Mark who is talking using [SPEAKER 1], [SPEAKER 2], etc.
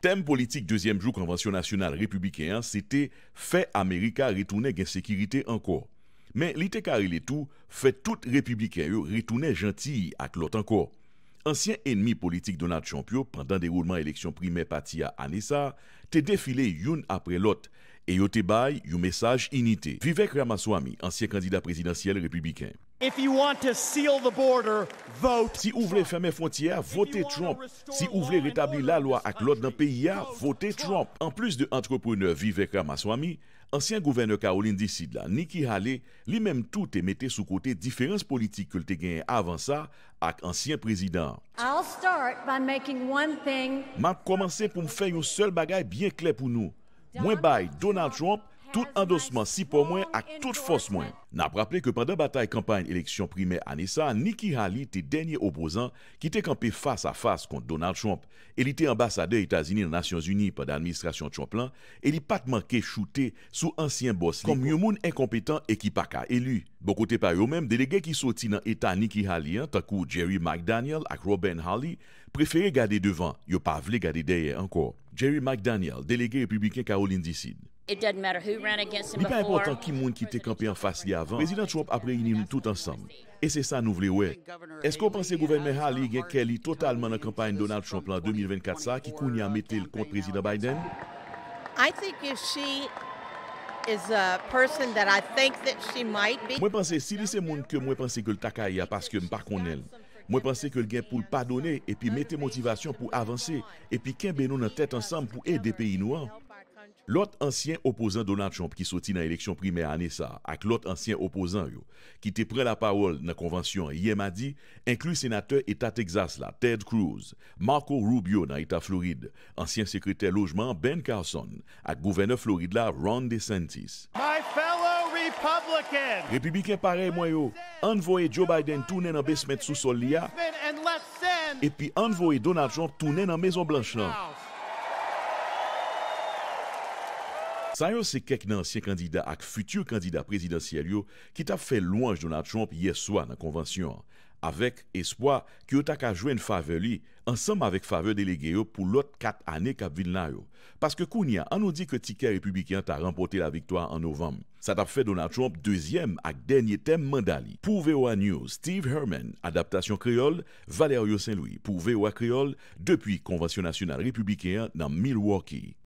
[SPEAKER 1] Tem politik dezyem jou konvansyon nasyonal republiken an, se te fe Amerika retounen gen sekirite anko. Men li te kare letou, fe tout republiken yo retounen janty ak lot anko. Ansyen enmi politik Donald Jampio, pandan derouman eleksyon primer pati a Anessa, te defile yon apre lot, e yo te bay yon mesaj inite. Vivek Ramaswamy, ansyen kandida presidansyel republiken. If you want to seal the border, vote Trump. Si ou vle ferme frontiya, vote Trump. Si ou vle retabli la lwa ak lot nan peyi ya, vote Trump. En plus de entreprener Vivek Ramaswami, ansyen gouverneur Caroline Dissid la Niki Hale li menm tout te mette sou kote diferans politik ke lte genye avansa ak ansyen prezident. I'll start by making one thing clear. Ma p komanse pou m fe yon sol bagay bien kle pou nou. Mwen bay Donald Trump, tout endosman si pou mwen ak tout fos mwen. N ap rappele ke pandan batay kampany eleksyon primer an esa, Nikki Haley te denye obozan ki te kampe fasa fasa kont Donald Trump. Eli te ambasadei Etasini nan Nasyons Uni padan administrasyon Trump lan, eli patman ke choute sou ansyen boss likon. Kom yon moun enkompetan e ki pa ka elu. Bo kote pa yo men, delege ki soti nan etan Nikki Haley an, takou Jerry McDaniel ak Robin Haley, preferye gade devan. Yo pa vle gade deye anko. Jerry McDaniel, delege republiken Karolin Dissid. Li pa impotant ki moun ki te kampe an fas li avan, Prezident Trump apre inime tout ansam. E se sa nou vle oue. Esko panse Gouverneur Halle gen Kelly totalman an kampanye Donald Trump lan 2024 sa ki kouni an mette l kont Prezident Biden? Mwen panse, si li se moun ke mwen panse ke l takay a paske mpa konel, mwen panse ke l gen pou l padone e pi mette motivasyon pou avanse e pi kenbe nou nan tet ansam pou e de peyi nou an, Lot ansyen opozant Donald Trump ki soti nan eleksyon prime a Anessa ak lot ansyen opozant yo, ki te pre la pawol nan konvansyon Yemadi, inklu senateur Eta Texas la Ted Cruz, Marco Rubio nan Eta Floride, ansyen sekretèr lojman Ben Carson, ak gouvene Floride la Ron DeSantis. My fellow Republican! Republike parey mwen yo, anvoye Joe Biden tounen nan Besmet Sousol li ya, epi anvoye Donald Trump tounen nan Maison Blanchant. Sa yo se kek nan ansyen kandida ak futur kandida prezidansyel yo ki tap fe louanj Donald Trump yeswa nan konvansyon. Awek espoa ki yo tak a jwen fave li ansam avek fave delege yo pou lot kat ane kap vil na yo. Paske koun ya anon di ke tiket republikyan ta rempote la viktwa an novem. Sa tap fe Donald Trump dezyem ak denye tem mandali. Pou vewa new Steve Herman, adaptasyon kreol, Valerio Saint-Louis pou vewa kreol depwi konvansyon nasyonal republikyan nan Milwaukee.